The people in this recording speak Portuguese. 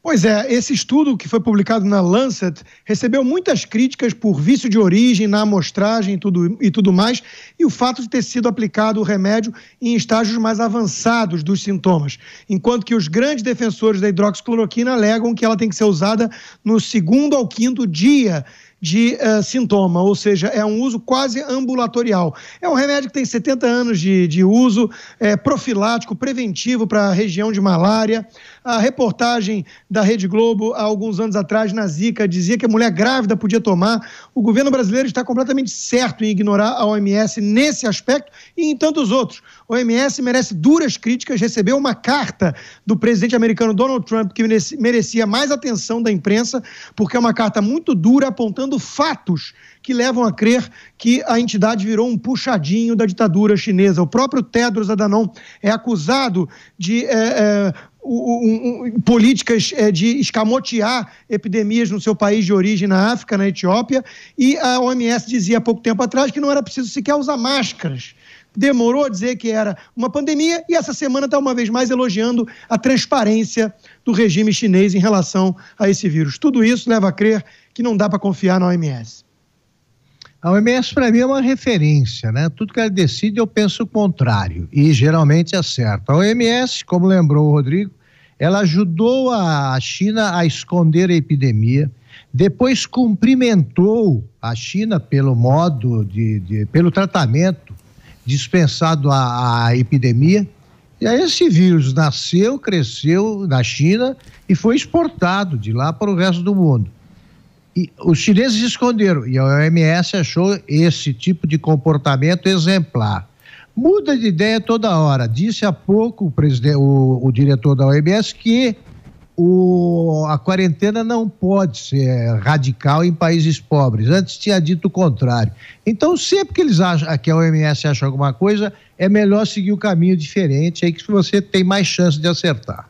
Pois é, esse estudo que foi publicado na Lancet recebeu muitas críticas por vício de origem na amostragem e tudo, e tudo mais, e o fato de ter sido aplicado o remédio em estágios mais avançados dos sintomas, enquanto que os grandes defensores da hidroxicloroquina alegam que ela tem que ser usada no segundo ao quinto dia de uh, sintoma, ou seja, é um uso quase ambulatorial. É um remédio que tem 70 anos de, de uso, é profilático, preventivo para a região de malária. A reportagem da Rede Globo, há alguns anos atrás, na Zika, dizia que a mulher grávida podia tomar. O governo brasileiro está completamente certo em ignorar a OMS nesse aspecto e em tantos outros. A OMS merece duras críticas, recebeu uma carta do presidente americano Donald Trump que merecia mais atenção da imprensa, porque é uma carta muito dura apontando revelando fatos que levam a crer que a entidade virou um puxadinho da ditadura chinesa. O próprio Tedros Adhanom é acusado de é, é, um, um, políticas é, de escamotear epidemias no seu país de origem, na África, na Etiópia, e a OMS dizia há pouco tempo atrás que não era preciso sequer usar máscaras demorou a dizer que era uma pandemia e essa semana está uma vez mais elogiando a transparência do regime chinês em relação a esse vírus. Tudo isso leva a crer que não dá para confiar na OMS? A OMS, para mim, é uma referência, né? Tudo que ela decide, eu penso o contrário. E geralmente acerta. certo. a OMS, como lembrou o Rodrigo, ela ajudou a China a esconder a epidemia, depois cumprimentou a China pelo modo de, de pelo tratamento dispensado à, à epidemia. E aí esse vírus nasceu, cresceu na China e foi exportado de lá para o resto do mundo. E os chineses esconderam, e a OMS achou esse tipo de comportamento exemplar. Muda de ideia toda hora. Disse há pouco o, presidente, o, o diretor da OMS que o, a quarentena não pode ser radical em países pobres. Antes tinha dito o contrário. Então, sempre que eles acham que a OMS acha alguma coisa, é melhor seguir o um caminho diferente aí que você tem mais chance de acertar.